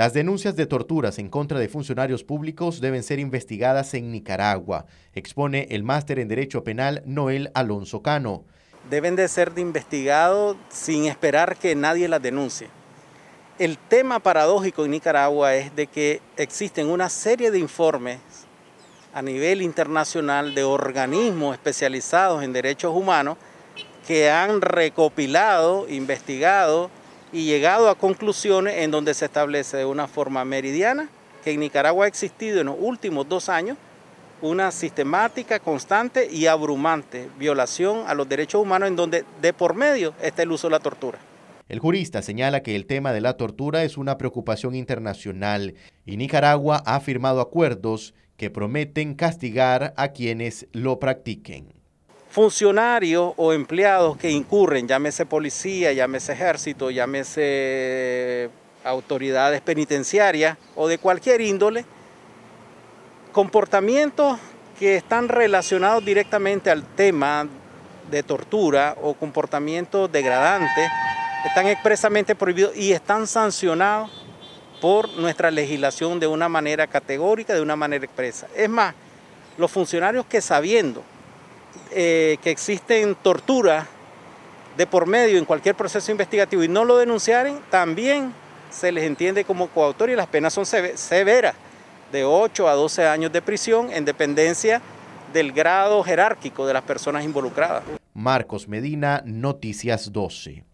Las denuncias de torturas en contra de funcionarios públicos deben ser investigadas en Nicaragua, expone el máster en Derecho Penal Noel Alonso Cano. Deben de ser investigados sin esperar que nadie las denuncie. El tema paradójico en Nicaragua es de que existen una serie de informes a nivel internacional de organismos especializados en derechos humanos que han recopilado, investigado y llegado a conclusiones en donde se establece de una forma meridiana que en Nicaragua ha existido en los últimos dos años una sistemática, constante y abrumante violación a los derechos humanos en donde de por medio está el uso de la tortura. El jurista señala que el tema de la tortura es una preocupación internacional y Nicaragua ha firmado acuerdos que prometen castigar a quienes lo practiquen funcionarios o empleados que incurren, llámese policía, llámese ejército, llámese autoridades penitenciarias o de cualquier índole, comportamientos que están relacionados directamente al tema de tortura o comportamientos degradantes, están expresamente prohibidos y están sancionados por nuestra legislación de una manera categórica, de una manera expresa. Es más, los funcionarios que sabiendo eh, que existen tortura de por medio en cualquier proceso investigativo y no lo denunciaren, también se les entiende como coautor y las penas son severas, de 8 a 12 años de prisión en dependencia del grado jerárquico de las personas involucradas. Marcos Medina, Noticias 12.